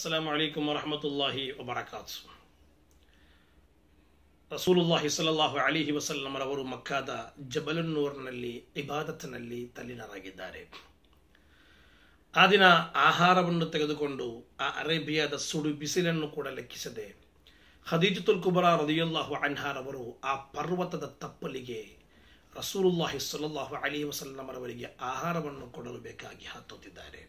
السلام عليكم ورحمة الله وبركاته ರಸೂಲುಲ್ಲಾಹಿ ಸಲಲ್ಲಾಹು ಅಲಿಹಿ ವಸಲ್ಲಮರವರು ಮಕ್ಕಾದ ಜಬಲನ್ನೂರ್ನಲ್ಲಿ ಇಬಾದತ್ನಲ್ಲಿ ತಲ್ಲಿನರಾಗಿದ್ದಾರೆ ಆ ದಿನ ಆಹಾರವನ್ನು ತೆಗೆದುಕೊಂಡು ಆ ಅರೇಬಿಯಾದ ಸುಡು ಬಿಸಿಲನ್ನು ಕೂಡ ಲೆಕ್ಕಿಸದೆ ಹದೀಜುಲ್ ಕುಬರಾ ರದಿಯುಲ್ಲಾಹು ಅವರು ಆ ಪರ್ವತದ ತಪ್ಪಲಿಗೆ ರಸೂಲುಲ್ಲಾಹಿ ಸಲಲ್ಲಾಹು ಅಲಿ ವಸಲ್ಲಮರವರಿಗೆ ಆಹಾರವನ್ನು ಕೊಡಲು ಬೇಕಾಗಿ ಹತ್ತುತ್ತಿದ್ದಾರೆ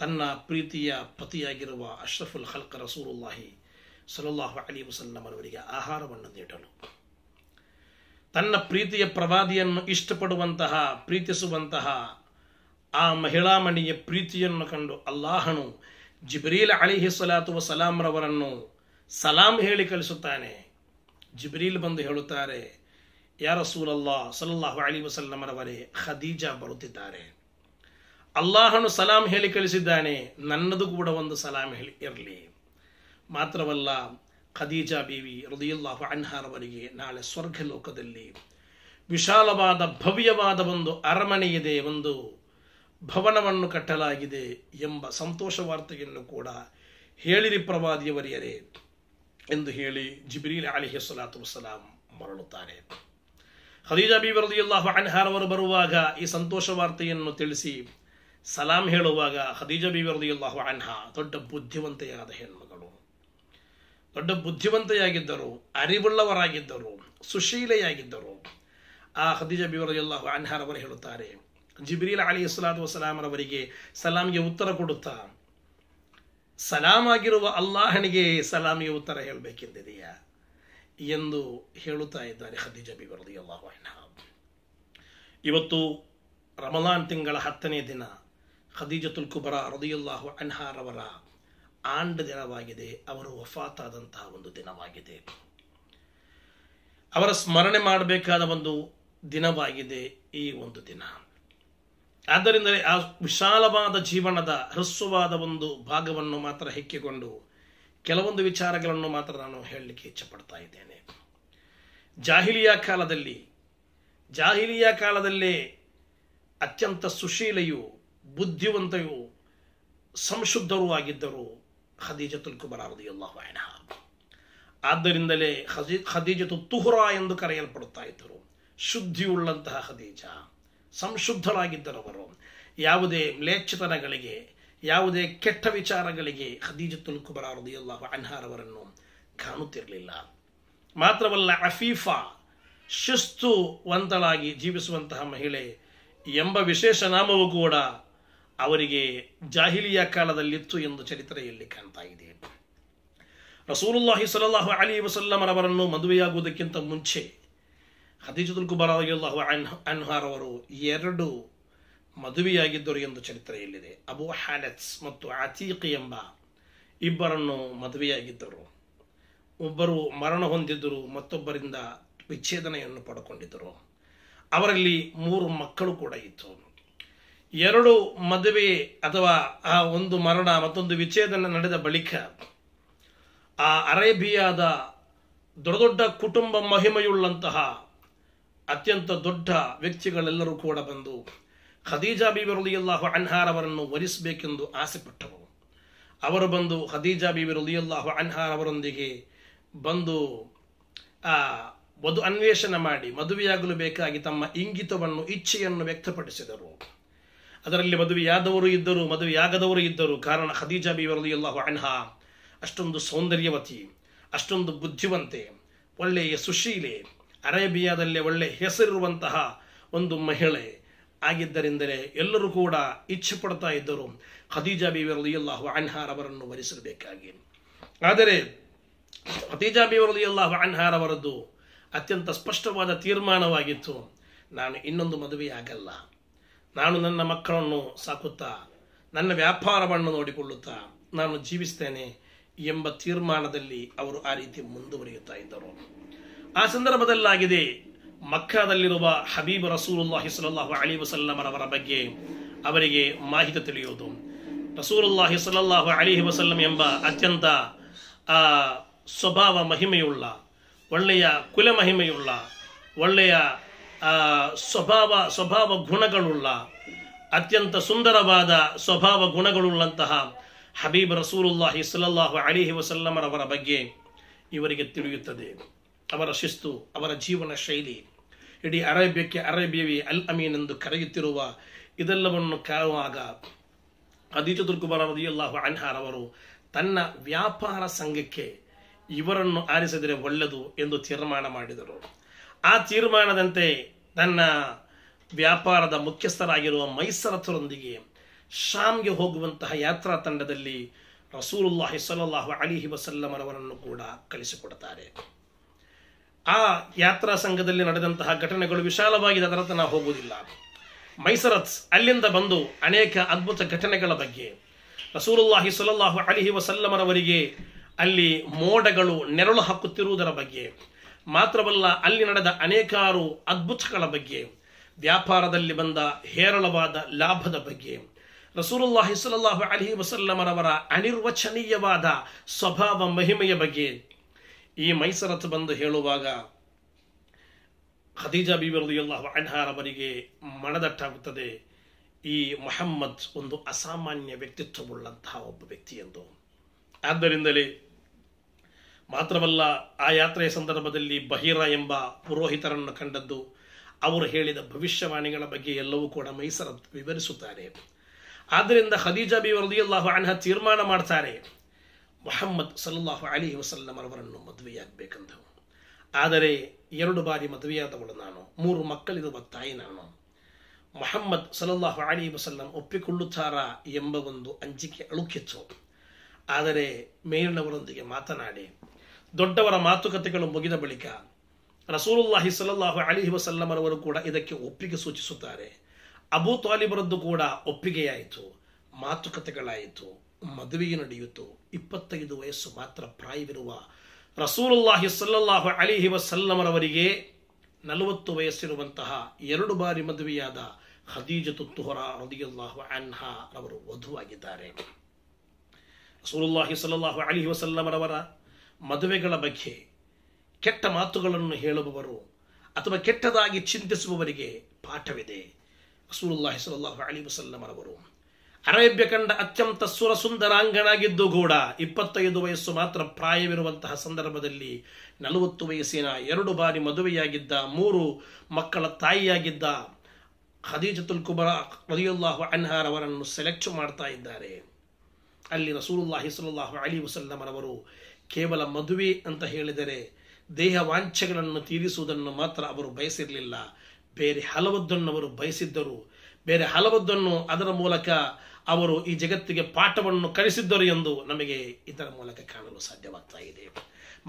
ತನ್ನ ಪ್ರೀತಿಯ ಪತಿಯಾಗಿರುವ ಅಶ್ರಫುಲ್ ಹಲ್ಕ ರಸೂರುಲ್ಲಾಹಿ ಸಲಲ್ಲಾಹು ಅಲಿ ವಸಲ್ಲಮನವರಿಗೆ ಆಹಾರವನ್ನು ನೀಡಲು ತನ್ನ ಪ್ರೀತಿಯ ಪ್ರವಾದಿಯನ್ನು ಇಷ್ಟಪಡುವಂತಹ ಪ್ರೀತಿಸುವಂತಹ ಆ ಮಹಿಳಾ ಮಣಿಯ ಪ್ರೀತಿಯನ್ನು ಕಂಡು ಅಲ್ಲಾಹನು ಜಿಬ್ರೀಲ್ ಅಳಿಹಿ ಸಲಾತು ವಸಲಾಮ್ರವರನ್ನು ಸಲಾಂ ಹೇಳಿ ಕಲಿಸುತ್ತಾನೆ ಜಿಬ್ರೀಲ್ ಬಂದು ಹೇಳುತ್ತಾರೆ ಯಾರ ಸೂಲಲ್ಲಾ ಸಲಲ್ಲಾಹು ಅಲಿ ವಸಲ್ಲಮರವರೇ ಖದೀಜಾ ಬರುತ್ತಿದ್ದಾರೆ ಅಲ್ಲಾಹನು ಸಲಾಂ ಹೇಳಿ ಕಳಿಸಿದ್ದಾನೆ ನನ್ನದು ಕೂಡ ಒಂದು ಸಲಾಂ ಹೇಳಿ ಇರಲಿ ಮಾತ್ರವಲ್ಲ ಖದೀಜಾ ಬೀವಿ ಹೃದಯಲ್ಲಾಹು ಅನ್ಹಾರವರಿಗೆ ನಾಳೆ ಸ್ವರ್ಗ ಲೋಕದಲ್ಲಿ ವಿಶಾಲವಾದ ಭವ್ಯವಾದ ಒಂದು ಅರಮನೆಯಿದೆ ಒಂದು ಭವನವನ್ನು ಕಟ್ಟಲಾಗಿದೆ ಎಂಬ ಸಂತೋಷ ವಾರ್ತೆಯನ್ನು ಕೂಡ ಹೇಳಿರಿ ಪ್ರವಾದಿಯವರಿಯರೇ ಎಂದು ಹೇಳಿ ಜಿಬ್ರೀಲ್ ಅಲಿ ಹೆಸಲಾತು ವಸಲಾಂ ಮರಳುತ್ತಾರೆ ಖದೀಜಾ ಬೀವಿ ಹೃದಯಲ್ಲಾಹು ಅನ್ಹಾರ್ ಅವರು ಬರುವಾಗ ಈ ಸಂತೋಷ ವಾರ್ತೆಯನ್ನು ತಿಳಿಸಿ ಸಲಾಂ ಹೇಳುವಾಗ ಹದೀಜ ಎಲ್ಲ ಅನ್ಹ ದೊಡ್ಡ ಬುದ್ಧಿವಂತೆಯಾದ ಹೆಣ್ಮಗಳು ದೊಡ್ಡ ಬುದ್ಧಿವಂತೆಯಾಗಿದ್ದರು ಅರಿವುಳ್ಳವರಾಗಿದ್ದರು ಸುಶೀಲೆಯಾಗಿದ್ದರು ಆ ಹದೀಜ ಬೀವರ್ದಿಯಲ್ಲಾಹು ಅನ್ಹರವರು ಹೇಳುತ್ತಾರೆ ಜಿಬ್ರೀಲ್ ಅಲಿ ಇಸ್ಲಾದ್ ವಸಲಾಮರವರಿಗೆ ಸಲಾಂಗೆ ಉತ್ತರ ಕೊಡುತ್ತಾ ಸಲಾಂ ಆಗಿರುವ ಅಲ್ಲಾಹನಿಗೆ ಸಲಾಮಿಗೆ ಉತ್ತರ ಹೇಳಬೇಕೆಂದಿದೆಯಾ ಎಂದು ಹೇಳುತ್ತಾ ಇದ್ದಾರೆ ಹದೀಜ ಬಿವರದಿಯಲ್ಲಾಹ ಇವತ್ತು ರಮಲಾನ್ ತಿಂಗಳ ಹತ್ತನೇ ದಿನ ಖದೀಜತುಲ್ ಕುಬರ ರದಿಯುಲ್ಲಾಹು ಅನ್ಹಾರವರ ಆಂಡ ದಿನವಾಗಿದೆ ಅವರು ವಫಾತಾದಂತಹ ಒಂದು ದಿನವಾಗಿದೆ ಅವರ ಸ್ಮರಣೆ ಮಾಡಬೇಕಾದ ಒಂದು ದಿನವಾಗಿದೆ ಈ ಒಂದು ದಿನ ಆದ್ದರಿಂದಲೇ ಆ ವಿಶಾಲವಾದ ಜೀವನದ ಹ್ರಸ್ವವಾದ ಒಂದು ಭಾಗವನ್ನು ಮಾತ್ರ ಹೆಕ್ಕಿಕೊಂಡು ಕೆಲವೊಂದು ವಿಚಾರಗಳನ್ನು ಮಾತ್ರ ನಾನು ಹೇಳಲಿಕ್ಕೆ ಇಚ್ಛಪಡ್ತಾ ಇದ್ದೇನೆ ಜಾಹಿಲಿಯ ಕಾಲದಲ್ಲಿ ಜಾಹಿಲಿಯ ಕಾಲದಲ್ಲೇ ಅತ್ಯಂತ ಸುಶೀಲೆಯು ಬುದ್ಧಿವಂತೆಯು ಸಂಶುದ್ಧರೂ ಆಗಿದ್ದರು ತುಲ್ಕು ಬರಾರದು ಎಲ್ಲ ಅನ್ಹ ಆದ್ದರಿಂದಲೇ ಹಜಿ ಖದೀಜತು ತುಹುರ ಎಂದು ಕರೆಯಲ್ಪಡುತ್ತಾ ಇದ್ದರು ಶುದ್ಧಿಯುಳ್ಳಂತಹ ಖದೀಜ ಸಂಶುದ್ಧರಾಗಿದ್ದರವರು ಯಾವುದೇ ಮ್ಲೇಚ್ಛತನಗಳಿಗೆ ಯಾವುದೇ ಕೆಟ್ಟ ವಿಚಾರಗಳಿಗೆ ತುಲ್ಕು ಬರಾರದು ಎಲ್ಲ ಅನ್ಹಾರವರನ್ನು ಕಾಣುತ್ತಿರಲಿಲ್ಲ ಮಾತ್ರವಲ್ಲ ಅಫೀಫಾ ಶಿಸ್ತುವಂತಳಾಗಿ ಜೀವಿಸುವಂತಹ ಮಹಿಳೆ ಎಂಬ ವಿಶೇಷ ನಾಮವು ಕೂಡ ಅವರಿಗೆ ಜಾಹಿಲಿಯ ಕಾಲದಲ್ಲಿತ್ತು ಎಂದು ಚರಿತ್ರೆಯಲ್ಲಿ ಕಾಣ್ತಾ ಇದೆ ರಸೂಲುಲ್ಲಾಹಿ ಸಲಹು ಅಲಿ ವಸಲ್ಲಮರವರನ್ನು ಮದುವೆಯಾಗುವುದಕ್ಕಿಂತ ಮುಂಚೆ ಹದೀಜುಲ್ ಅನ್ಹಾರ್ ಅವರು ಎರಡು ಮದುವೆಯಾಗಿದ್ದರು ಎಂದು ಚರಿತ್ರೆಯಲ್ಲಿದೆ ಅಬು ಹ್ಯಾಲೆಟ್ಸ್ ಮತ್ತು ಅತೀಕ್ ಎಂಬ ಇಬ್ಬರನ್ನು ಮದುವೆಯಾಗಿದ್ದರು ಒಬ್ಬರು ಮರಣ ಹೊಂದಿದ್ದರು ಮತ್ತೊಬ್ಬರಿಂದ ವಿಚ್ಛೇದನೆಯನ್ನು ಪಡ್ಕೊಂಡಿದ್ದರು ಅವರಲ್ಲಿ ಮೂರು ಮಕ್ಕಳು ಕೂಡ ಇತ್ತು ಎರಡು ಮದುವೆ ಅಥವಾ ಆ ಒಂದು ಮರಣ ಮತ್ತೊಂದು ವಿಚ್ಛೇದನ ನಡೆದ ಬಳಿಕ ಆ ಅರೇಬಿಯಾದ ದೊಡ್ಡ ದೊಡ್ಡ ಕುಟುಂಬ ಮಹಿಮೆಯುಳ್ಳಂತಹ ಅತ್ಯಂತ ದೊಡ್ಡ ವ್ಯಕ್ತಿಗಳೆಲ್ಲರೂ ಕೂಡ ಬಂದು ಖದೀಜಾ ಅನ್ಹಾರ್ ಅವರನ್ನು ವರಿಸಬೇಕೆಂದು ಆಸೆಪಟ್ಟರು ಅವರು ಬಂದು ಖದೀಜಾ ಅನ್ಹಾರ್ ಅವರೊಂದಿಗೆ ಬಂದು ಆ ವಧು ಅನ್ವೇಷಣೆ ಮಾಡಿ ಮದುವೆಯಾಗಲು ಬೇಕಾಗಿ ತಮ್ಮ ಇಂಗಿತವನ್ನು ಇಚ್ಛೆಯನ್ನು ವ್ಯಕ್ತಪಡಿಸಿದರು ಅದರಲ್ಲಿ ಮದುವೆಯಾದವರು ಇದ್ದರು ಮದುವೆಯಾಗದವರು ಇದ್ದರು ಕಾರಣ ಖದೀಜಾ ಎಲ್ಲ ಅನ್ಹಾ ಅಷ್ಟೊಂದು ಸೌಂದರ್ಯವತಿ ಅಷ್ಟೊಂದು ಬುದ್ಧಿವಂತೆ ಒಳ್ಳೆಯ ಸುಶೀಲೆ ಅರೇಬಿಯಾದಲ್ಲೇ ಒಳ್ಳೆಯ ಹೆಸರಿರುವಂತಹ ಒಂದು ಮಹಿಳೆ ಆಗಿದ್ದರಿಂದಲೇ ಎಲ್ಲರೂ ಕೂಡ ಇಚ್ಛೆ ಪಡ್ತಾ ಇದ್ದರು ಖದೀಜಾ ಬಿವರದಿಯಲ್ಲಾಹು ಅವರನ್ನು ವರಿಸಬೇಕಾಗಿ ಆದರೆ ಖದೀಜಾ ಬಿವರದಿಯಲ್ಲಾಹು ಅವರದ್ದು ಅತ್ಯಂತ ಸ್ಪಷ್ಟವಾದ ತೀರ್ಮಾನವಾಗಿತ್ತು ನಾನು ಇನ್ನೊಂದು ಮದುವೆಯಾಗಲ್ಲ ನಾನು ನನ್ನ ಮಕ್ಕಳನ್ನು ಸಾಕುತ್ತಾ ನನ್ನ ವ್ಯಾಪಾರವನ್ನು ನೋಡಿಕೊಳ್ಳುತ್ತಾ ನಾನು ಜೀವಿಸ್ತೇನೆ ಎಂಬ ತೀರ್ಮಾನದಲ್ಲಿ ಅವರು ಆ ರೀತಿ ಮುಂದುವರಿಯುತ್ತಾ ಇದ್ದರು ಆ ಸಂದರ್ಭದಲ್ಲಾಗಿದೆ ಮಕ್ಕಾದಲ್ಲಿರುವ ಹಬೀಬ್ ರಸೂಲುಲ್ಲಾ ಸಲಲ್ಲಾಹು ಅಲಿ ವಸಲ್ಲಮರವರ ಬಗ್ಗೆ ಅವರಿಗೆ ಮಾಹಿತಿ ತಿಳಿಯುವುದು ರಸೂಲುಲ್ಲಾಹಿ ಸಲಹು ಅಲಿ ವಸಲ್ಲಂ ಎಂಬ ಅತ್ಯಂತ ಸ್ವಭಾವ ಮಹಿಮೆಯುಳ್ಳ ಒಳ್ಳೆಯ ಕುಲ ಮಹಿಮೆಯುಳ್ಳ ಒಳ್ಳೆಯ ಸ್ವಭಾವ ಸ್ವಭಾವ ಗುಣಗಳುಳ್ಳ ಅತ್ಯಂತ ಸುಂದರವಾದ ಸ್ವಭಾವ ಗುಣಗಳುಳ್ಳಂತಹ ಹಬೀಬ್ ರಸೂಲುಲ್ಲಾಹಿ ಸಲಲ್ಲಾಹು ಅಲಿಹಿ ವಸಲ್ಲಮರವರ ಬಗ್ಗೆ ಇವರಿಗೆ ತಿಳಿಯುತ್ತದೆ ಅವರ ಶಿಸ್ತು ಅವರ ಜೀವನ ಶೈಲಿ ಇಡೀ ಅರೇಬಿಯಕ್ಕೆ ಅರೇಬಿಯವಿ ಅಲ್ ಅಮೀನ್ ಎಂದು ಕರೆಯುತ್ತಿರುವ ಇದೆಲ್ಲವನ್ನು ಕಾಣುವಾಗ ಅದಿತುರ್ಕುಮಾರ್ ರದಿಯಲ್ಲಾಹು ಅವರು ತನ್ನ ವ್ಯಾಪಾರ ಸಂಘಕ್ಕೆ ಇವರನ್ನು ಆರಿಸಿದರೆ ಒಳ್ಳೆಯದು ಎಂದು ತೀರ್ಮಾನ ಮಾಡಿದರು ಆ ತೀರ್ಮಾನದಂತೆ ನನ್ನ ವ್ಯಾಪಾರದ ಮುಖ್ಯಸ್ಥರಾಗಿರುವ ಮೈಸರಥರೊಂದಿಗೆ ಶಾಮ್ಗೆ ಹೋಗುವಂತಹ ಯಾತ್ರಾ ತಂಡದಲ್ಲಿ ರಸೂಲುಲ್ಲಾಹಿ ಸಲಲ್ಲಾಹು ಅಲಿಹಿ ವಸಲ್ಲಮರವರನ್ನು ಕೂಡ ಕಳಿಸಿಕೊಡುತ್ತಾರೆ ಆ ಯಾತ್ರಾ ಸಂಘದಲ್ಲಿ ನಡೆದಂತಹ ಘಟನೆಗಳು ವಿಶಾಲವಾಗಿದೆ ಅದರ ತನ ಹೋಗುವುದಿಲ್ಲ ಮೈಸರತ್ ಅಲ್ಲಿಂದ ಬಂದು ಅನೇಕ ಅದ್ಭುತ ಘಟನೆಗಳ ಬಗ್ಗೆ ರಸೂಲುಲ್ಲಾಹಿ ಸಲಹು ಅಲಿಹಿ ವಸಲ್ಲಮರವರಿಗೆ ಅಲ್ಲಿ ಮೋಡಗಳು ನೆರಳು ಹಾಕುತ್ತಿರುವುದರ ಬಗ್ಗೆ ಮಾತ್ರವಲ್ಲ ಅಲ್ಲಿ ನಡೆದ ಅನೇಕಾರು ಅದ್ಭುತಗಳ ಬಗ್ಗೆ ವ್ಯಾಪಾರದಲ್ಲಿ ಬಂದ ಹೇರಳವಾದ ಲಾಭದ ಬಗ್ಗೆ ರಸೂಲುಲ್ಲಾಹಿ ಹಿಸಲಲ್ಲಾಹು ಅಲಿ ವಸಲ್ಲಮರವರ ಅನಿರ್ವಚನೀಯವಾದ ಸ್ವಭಾವ ಮಹಿಮೆಯ ಬಗ್ಗೆ ಈ ಮೈಸರತ್ ಬಂದು ಹೇಳುವಾಗ ಖದೀಜಾ ಬಿಬರ್ದಿಯಲ್ಲಾಹು ಅನ್ಹಾರವರಿಗೆ ಮನದಟ್ಟಾಗುತ್ತದೆ ಈ ಮೊಹಮ್ಮದ್ ಒಂದು ಅಸಾಮಾನ್ಯ ವ್ಯಕ್ತಿತ್ವವುಳ್ಳಂತಹ ಒಬ್ಬ ವ್ಯಕ್ತಿ ಎಂದು ಆದ್ದರಿಂದಲೇ ಮಾತ್ರವಲ್ಲ ಆ ಯಾತ್ರೆಯ ಸಂದರ್ಭದಲ್ಲಿ ಬಹಿರ ಎಂಬ ಪುರೋಹಿತರನ್ನು ಕಂಡದ್ದು ಅವರು ಹೇಳಿದ ಭವಿಷ್ಯವಾಣಿಗಳ ಬಗ್ಗೆ ಎಲ್ಲವೂ ಕೂಡ ಮೈಸರ ವಿವರಿಸುತ್ತಾರೆ ಆದ್ದರಿಂದ ಖದೀಜಾ ಬಿ ವರದಿಯಲ್ಲಾಹು ಅನ್ಹ ತೀರ್ಮಾನ ಮಾಡ್ತಾರೆ ಮೊಹಮ್ಮದ್ ಸಲಹು ಅಲಿ ವಸಲ್ಲಂ ಅವರನ್ನು ಮದುವೆಯಾಗಬೇಕಂತ ಆದರೆ ಎರಡು ಬಾರಿ ಮದುವೆಯಾದವಳು ನಾನು ಮೂರು ಮಕ್ಕಳಿರುವ ತಾಯಿ ನಾನು ಮೊಹಮ್ಮದ್ ಸಲಲ್ಲಾಹು ಅಲಿ ವಸಲ್ಲಂ ಒಪ್ಪಿಕೊಳ್ಳುತ್ತಾರಾ ಎಂಬ ಒಂದು ಅಂಜಿಕೆ ಅಳುಕಿತ್ತು ಆದರೆ ಮೇಲಿನವರೊಂದಿಗೆ ಮಾತನಾಡಿ ದೊಡ್ಡವರ ಮಾತುಕತೆಗಳು ಮುಗಿದ ಬಳಿಕ ರಸೂಲುಲ್ಲಾಹಿ ಸಲಲ್ಲಾಹು ಅಲಿಹಿ ವಸಲ್ಲಮರವರು ಕೂಡ ಇದಕ್ಕೆ ಒಪ್ಪಿಗೆ ಸೂಚಿಸುತ್ತಾರೆ ಅಬೂ ತಾಲಿಬರದ್ದು ಕೂಡ ಒಪ್ಪಿಗೆಯಾಯಿತು ಮಾತುಕತೆಗಳಾಯಿತು ಮದುವೆಯು ನಡೆಯಿತು ಇಪ್ಪತ್ತೈದು ವಯಸ್ಸು ಮಾತ್ರ ಪ್ರಾಯವಿರುವ ರಸೂಲುಲ್ಲಾಹಿ ಸಲ್ಲಲ್ಲಾಹು ಅಲಿಹಿ ವಸಲ್ಲಮರವರಿಗೆ ನಲವತ್ತು ವಯಸ್ಸಿರುವಂತಹ ಎರಡು ಬಾರಿ ಮದುವೆಯಾದ ಹದೀಜ ತುಹರ ರದಿಯುಲ್ಲಾಹು ಅನ್ಹಾ ಅವರು ವಧುವಾಗಿದ್ದಾರೆ ರಸೂಲುಲ್ಲಾಹಿ ಸಲ್ಲಲ್ಲಾಹು ಅಲಿಹಿ ವಸಲ್ಲಮರವರ ಮದುವೆಗಳ ಬಗ್ಗೆ ಕೆಟ್ಟ ಮಾತುಗಳನ್ನು ಹೇಳುವವರು ಅಥವಾ ಕೆಟ್ಟದಾಗಿ ಚಿಂತಿಸುವವರಿಗೆ ಪಾಠವಿದೆ ರಸೂಲುಲ್ಲಾಹಿ ಹೆಸರುಲ್ಲಾಹು ಅಲಿ ವಸಲ್ಲಮರವರು ಅರೇಬ್ಯ ಕಂಡ ಅತ್ಯಂತ ಸುರ ಅಂಗನಾಗಿದ್ದು ಕೂಡ ಇಪ್ಪತ್ತೈದು ವಯಸ್ಸು ಮಾತ್ರ ಪ್ರಾಯವಿರುವಂತಹ ಸಂದರ್ಭದಲ್ಲಿ ನಲವತ್ತು ವಯಸ್ಸಿನ ಎರಡು ಬಾರಿ ಮದುವೆಯಾಗಿದ್ದ ಮೂರು ಮಕ್ಕಳ ತಾಯಿಯಾಗಿದ್ದ ಹದೀಜತುಲ್ ಕುಬರ ರದಿಯುಲ್ಲಾಹು ಅನ್ಹಾರ್ ಅವರನ್ನು ಸೆಲೆಕ್ಟ್ ಮಾಡ್ತಾ ಇದ್ದಾರೆ ಅಲ್ಲಿ ರಸೂಲುಲ್ಲಾಹಿ ಹೆಸರುಲ್ಲಾಹು ಅಲಿ ವಸಲ್ಲಮರವರು ಕೇವಲ ಮದುವೆ ಅಂತ ಹೇಳಿದರೆ ದೇಹ ವಾಂಛೆಗಳನ್ನು ತೀರಿಸುವುದನ್ನು ಮಾತ್ರ ಅವರು ಬಯಸಿರಲಿಲ್ಲ ಬೇರೆ ಹಲವದ್ದನ್ನು ಅವರು ಬಯಸಿದ್ದರು ಬೇರೆ ಹಲವದ್ದನ್ನು ಅದರ ಮೂಲಕ ಅವರು ಈ ಜಗತ್ತಿಗೆ ಪಾಠವನ್ನು ಕಲಿಸಿದ್ದರು ಎಂದು ನಮಗೆ ಇದರ ಮೂಲಕ ಕಾಣಲು ಸಾಧ್ಯವಾಗ್ತಾ ಇದೆ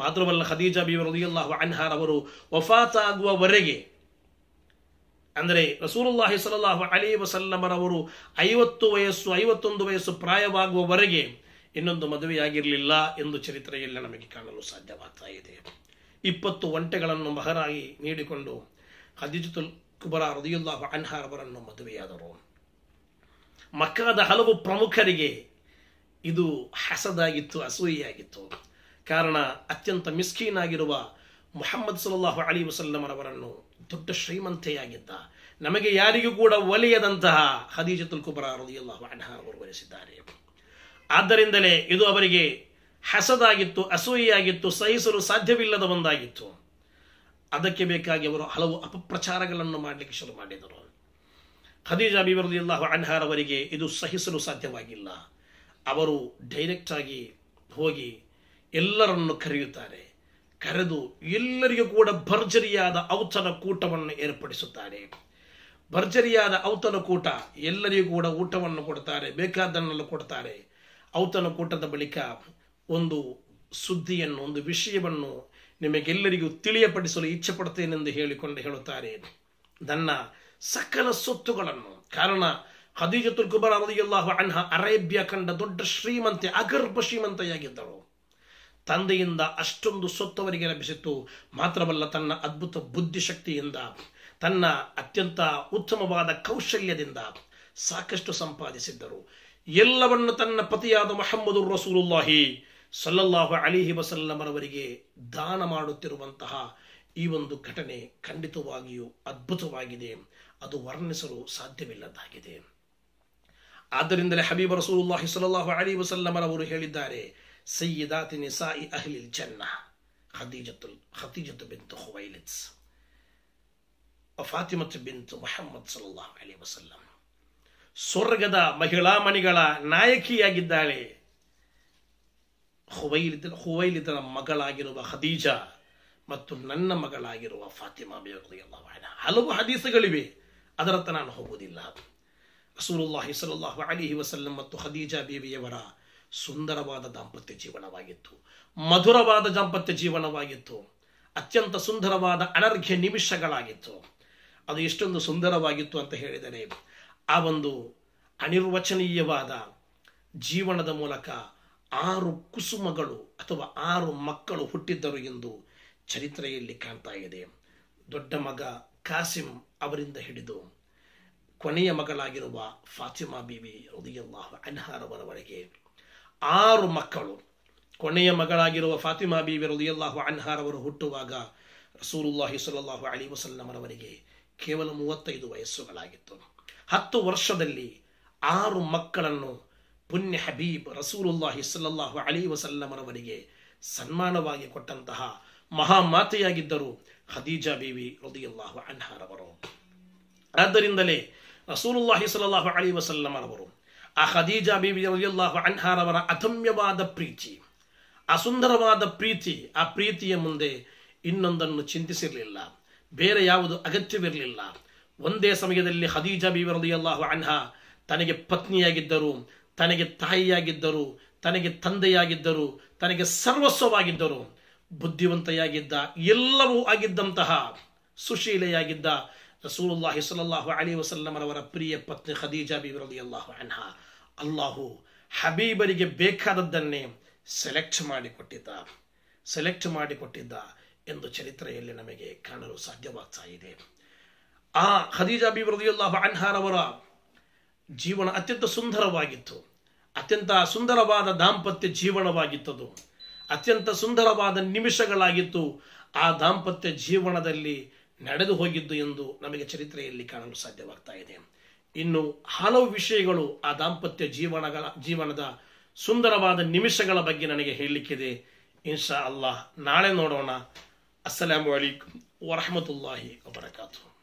ಮಾತ್ರವಲ್ಲ ಖದೀಜಾ ಬಿ ಅನ್ಹಾರ್ ಅವರು ವಫಾತಾಗುವವರೆಗೆ ಆಗುವವರೆಗೆ ಅಂದರೆ ರಸೂಲುಲ್ಲಾಹಿ ಸಲಹು ಅಲಿ ವಸಲ್ಲಮರವರು ಐವತ್ತು ವಯಸ್ಸು ಐವತ್ತೊಂದು ವಯಸ್ಸು ಪ್ರಾಯವಾಗುವವರೆಗೆ ಇನ್ನೊಂದು ಮದುವೆಯಾಗಿರಲಿಲ್ಲ ಎಂದು ಚರಿತ್ರೆಯಲ್ಲಿ ನಮಗೆ ಕಾಣಲು ಸಾಧ್ಯವಾಗ್ತಾ ಇದೆ ಇಪ್ಪತ್ತು ಒಂಟೆಗಳನ್ನು ಮಹರಾಗಿ ನೀಡಿಕೊಂಡು ಹದಿಜುತುಲ್ ಕುಬರ ಅನ್ಹಾರ್ ಅವರನ್ನು ಮದುವೆಯಾದರು ಮಕ್ಕಳದ ಹಲವು ಪ್ರಮುಖರಿಗೆ ಇದು ಹಸದಾಗಿತ್ತು ಅಸೂಯಾಗಿತ್ತು ಕಾರಣ ಅತ್ಯಂತ ಮಿಸ್ಕೀನ್ ಆಗಿರುವ ಮೊಹಮ್ಮದ್ ಸಲ್ಲಾಹು ಅಲಿ ವಸಲ್ಲಮರವರನ್ನು ದೊಡ್ಡ ಶ್ರೀಮಂತೆಯಾಗಿದ್ದ ನಮಗೆ ಯಾರಿಗೂ ಕೂಡ ಒಲೆಯದಂತಹ ಹದೀಜತುಲ್ ಕುಬರ ಹೃದಯುಲ್ಲಾ ಅನ್ಹಾರ್ ಅವರು ವರಿಸಿದ್ದಾರೆ ಆದ್ದರಿಂದಲೇ ಇದು ಅವರಿಗೆ ಹಸದಾಗಿತ್ತು ಅಸೂಯಿಯಾಗಿತ್ತು ಸಹಿಸಲು ಸಾಧ್ಯವಿಲ್ಲದ ಒಂದಾಗಿತ್ತು ಅದಕ್ಕೆ ಬೇಕಾಗಿ ಅವರು ಹಲವು ಅಪಪ್ರಚಾರಗಳನ್ನು ಮಾಡಲಿಕ್ಕೆ ಶುರು ಮಾಡಿದರು ಖದೀಜಾ ಬಿವರದಿಲ್ಲಾಹು ಅವರಿಗೆ ಇದು ಸಹಿಸಲು ಸಾಧ್ಯವಾಗಿಲ್ಲ ಅವರು ಡೈರೆಕ್ಟಾಗಿ ಹೋಗಿ ಎಲ್ಲರನ್ನು ಕರೆಯುತ್ತಾರೆ ಕರೆದು ಎಲ್ಲರಿಗೂ ಕೂಡ ಭರ್ಜರಿಯಾದ ಔತಣ ಕೂಟವನ್ನು ಏರ್ಪಡಿಸುತ್ತಾರೆ ಭರ್ಜರಿಯಾದ ಔತಣ ಕೂಟ ಎಲ್ಲರಿಗೂ ಕೂಡ ಊಟವನ್ನು ಕೊಡ್ತಾರೆ ಬೇಕಾದ್ದನ್ನೆಲ್ಲ ಕೊಡ್ತಾರೆ ಔತಣ ಕೂಟದ ಬಳಿಕ ಒಂದು ಸುದ್ದಿಯನ್ನು ಒಂದು ವಿಷಯವನ್ನು ನಿಮಗೆಲ್ಲರಿಗೂ ತಿಳಿಯಪಡಿಸಲು ಇಚ್ಛೆ ಪಡ್ತೇನೆಂದು ಹೇಳಿಕೊಂಡು ಹೇಳುತ್ತಾರೆ ನನ್ನ ಸಕಲ ಸೊತ್ತುಗಳನ್ನು ಕಾರಣ ಹದಿಜತುಲ್ ಕುಬರ ರದಿಯಲ್ಲಾಹು ಅನ್ಹಾ ಅರೇಬ್ಯಾ ಕಂಡ ದೊಡ್ಡ ಶ್ರೀಮಂತೆ ಅಗರ್ಭ ಶ್ರೀಮಂತೆಯಾಗಿದ್ದಳು ತಂದೆಯಿಂದ ಅಷ್ಟೊಂದು ಸೊತ್ತು ಅವರಿಗೆ ಲಭಿಸಿತ್ತು ಮಾತ್ರವಲ್ಲ ತನ್ನ ಅದ್ಭುತ ಬುದ್ಧಿಶಕ್ತಿಯಿಂದ ತನ್ನ ಅತ್ಯಂತ ಉತ್ತಮವಾದ ಕೌಶಲ್ಯದಿಂದ ಸಾಕಷ್ಟು ಸಂಪಾದಿಸಿದ್ದರು ಎಲ್ಲವನ್ನು ತನ್ನ ಪತಿಯಾದ ಮೊಹಮ್ಮದು ರಸೂಲುಲ್ಲಾಹಿ ಸಲ್ಲಲ್ಲಾಹು ಅಲಿಹಿ ವಸಲ್ಲಮರವರಿಗೆ ದಾನ ಮಾಡುತ್ತಿರುವಂತಹ ಈ ಒಂದು ಘಟನೆ ಖಂಡಿತವಾಗಿಯೂ ಅದ್ಭುತವಾಗಿದೆ ಅದು ವರ್ಣಿಸಲು ಸಾಧ್ಯವಿಲ್ಲದಾಗಿದೆ ಆದ್ದರಿಂದಲೇ ಹಬೀಬ್ ರಸೂಲುಲ್ಲಾಹಿ ಸಲಲ್ಲಾಹು ಅಲಿ ವಸಲ್ಲಮರವರು ಹೇಳಿದ್ದಾರೆ ಸೈಯದಾತಿ ನಿಸಾಯಿ ಅಹ್ಲಿಲ್ ಜನ್ನ ಹದೀಜತುಲ್ ಹತೀಜತು ಬಿಂತು ಹುವೈಲಿತ್ಸ್ ಫಾತಿಮತ್ ಬಿಂತು ಮೊಹಮ್ಮದ್ ಸಲಲ್ಲಾಹು ಅಲಿ ವಸಲ್ಲಂ ಸ್ವರ್ಗದ ಮಹಿಳಾ ಮಣಿಗಳ ನಾಯಕಿಯಾಗಿದ್ದಾಳೆ ಹುವೈಲಿದ ಹುವೈಲಿದನ ಮಗಳಾಗಿರುವ ಹದೀಜ ಮತ್ತು ನನ್ನ ಮಗಳಾಗಿರುವ ಫಾತಿಮಾ ಬೇಗ ಹಲವು ಹದೀಸಗಳಿವೆ ಅದರತ್ತ ನಾನು ಹೋಗುವುದಿಲ್ಲ ರಸೂಲುಲ್ಲಾಹಿ ಹೆಸರುಲ್ಲಾಹು ಅಲಿ ವಸಲ್ಲಂ ಮತ್ತು ಹದೀಜಾ ಬೇಬಿಯವರ ಸುಂದರವಾದ ದಾಂಪತ್ಯ ಜೀವನವಾಗಿತ್ತು ಮಧುರವಾದ ದಾಂಪತ್ಯ ಜೀವನವಾಗಿತ್ತು ಅತ್ಯಂತ ಸುಂದರವಾದ ಅನರ್ಘ್ಯ ನಿಮಿಷಗಳಾಗಿತ್ತು ಅದು ಎಷ್ಟೊಂದು ಸುಂದರವಾಗಿತ್ತು ಅಂತ ಹೇಳಿದರೆ ಆ ಒಂದು ಅನಿರ್ವಚನೀಯವಾದ ಜೀವನದ ಮೂಲಕ ಆರು ಕುಸುಮಗಳು ಅಥವಾ ಆರು ಮಕ್ಕಳು ಹುಟ್ಟಿದ್ದರು ಎಂದು ಚರಿತ್ರೆಯಲ್ಲಿ ಕಾಣ್ತಾ ಇದೆ ದೊಡ್ಡ ಮಗ ಕಾಸಿಂ ಅವರಿಂದ ಹಿಡಿದು ಕೊನೆಯ ಮಗಳಾಗಿರುವ ಫಾತಿಮಾ ಬೀವಿ ಹೃದಯಲ್ಲಾಹ್ ಅನ್ಹಾರವರವರೆಗೆ ಆರು ಮಕ್ಕಳು ಕೊನೆಯ ಮಗಳಾಗಿರುವ ಫಾತಿಮಾ ಬೀವಿ ಹೃದಯಲ್ಲಾಹು ಅನ್ಹಾರವರು ಹುಟ್ಟುವಾಗ ರಸೂಲುಲ್ಲಾಹಿ ಸಲಹು ಅಲಿ ವಸಲ್ಲಮರವರಿಗೆ ಕೇವಲ ಮೂವತ್ತೈದು ವಯಸ್ಸುಗಳಾಗಿತ್ತು ಹತ್ತು ವರ್ಷದಲ್ಲಿ ಆರು ಮಕ್ಕಳನ್ನು ಪುಣ್ಯ ಹಬೀಬ್ ರಸೂಲುಲ್ಲಾಹಿ ಸಲ್ಲಲ್ಲಾಹು ಅಲಿ ವಸಲ್ಲಮನವರಿಗೆ ಸನ್ಮಾನವಾಗಿ ಕೊಟ್ಟಂತಹ ಮಹಾಮಾತೆಯಾಗಿದ್ದರು ಖದೀಜಾ ಬೀವಿ ರದಿಯಲ್ಲಾಹು ಅನ್ಹಾರವರು ಆದ್ದರಿಂದಲೇ ರಸೂಲುಲ್ಲಾಹಿ ಸಲಲ್ಲಾಹು ಅಲಿ ವಸಲ್ಲಮನವರು ಆ ಖದೀಜಾ ಬೀವಿ ರದಿಯಲ್ಲಾಹು ಅನ್ಹಾರವರ ಅಧಮ್ಯವಾದ ಪ್ರೀತಿ ಆ ಸುಂದರವಾದ ಪ್ರೀತಿ ಆ ಪ್ರೀತಿಯ ಮುಂದೆ ಇನ್ನೊಂದನ್ನು ಚಿಂತಿಸಿರಲಿಲ್ಲ ಬೇರೆ ಯಾವುದು ಅಗತ್ಯವಿರಲಿಲ್ಲ ಒಂದೇ ಸಮಯದಲ್ಲಿ ಹದೀಜಾ ಬೀವರದಿಯಲ್ಲಾಹು ಅನ್ಹ ತನಗೆ ಪತ್ನಿಯಾಗಿದ್ದರು ತನಗೆ ತಾಯಿಯಾಗಿದ್ದರು ತನಗೆ ತಂದೆಯಾಗಿದ್ದರು ತನಗೆ ಸರ್ವಸ್ವವಾಗಿದ್ದರು ಬುದ್ಧಿವಂತೆಯಾಗಿದ್ದ ಎಲ್ಲವೂ ಆಗಿದ್ದಂತಹ ಸುಶೀಲೆಯಾಗಿದ್ದ ರಸೂಲುಲ್ಲಾಹಿ ಸಲಲ್ಲಾಹು ಅಲಿ ವಸಲ್ಲಮರವರ ಪ್ರಿಯ ಪತ್ನಿ ಖದೀಜಾ ಬೀವರಲಿ ಅಲ್ಲಾಹು ಅನ್ಹ ಅಲ್ಲಾಹು ಹಬೀಬರಿಗೆ ಬೇಕಾದದ್ದನ್ನೇ ಸೆಲೆಕ್ಟ್ ಮಾಡಿಕೊಟ್ಟಿದ್ದ ಸೆಲೆಕ್ಟ್ ಮಾಡಿಕೊಟ್ಟಿದ್ದ ಎಂದು ಚರಿತ್ರೆಯಲ್ಲಿ ನಮಗೆ ಕಾಣಲು ಸಾಧ್ಯವಾಗ್ತಾ ಇದೆ ಆ ಖದೀಜಾ ಬಿಬ್ರದಿಯಲ್ಲ ಅನ್ಹಾರವರ ಜೀವನ ಅತ್ಯಂತ ಸುಂದರವಾಗಿತ್ತು ಅತ್ಯಂತ ಸುಂದರವಾದ ದಾಂಪತ್ಯ ಜೀವನವಾಗಿತ್ತದು ಅತ್ಯಂತ ಸುಂದರವಾದ ನಿಮಿಷಗಳಾಗಿತ್ತು ಆ ದಾಂಪತ್ಯ ಜೀವನದಲ್ಲಿ ನಡೆದು ಹೋಗಿದ್ದು ಎಂದು ನಮಗೆ ಚರಿತ್ರೆಯಲ್ಲಿ ಕಾಣಲು ಸಾಧ್ಯವಾಗ್ತಾ ಇದೆ ಇನ್ನು ಹಲವು ವಿಷಯಗಳು ಆ ದಾಂಪತ್ಯ ಜೀವನಗಳ ಜೀವನದ ಸುಂದರವಾದ ನಿಮಿಷಗಳ ಬಗ್ಗೆ ನನಗೆ ಹೇಳಲಿಕ್ಕಿದೆ ಇನ್ಶಾ ಅಲ್ಲಾ ನಾಳೆ ನೋಡೋಣ ಅಸ್ಸಲಾಮು ಅಲೈಕುಮ್ ವರಹಮತುಲ್ಲಾಹಿ ವಬರಕಾತು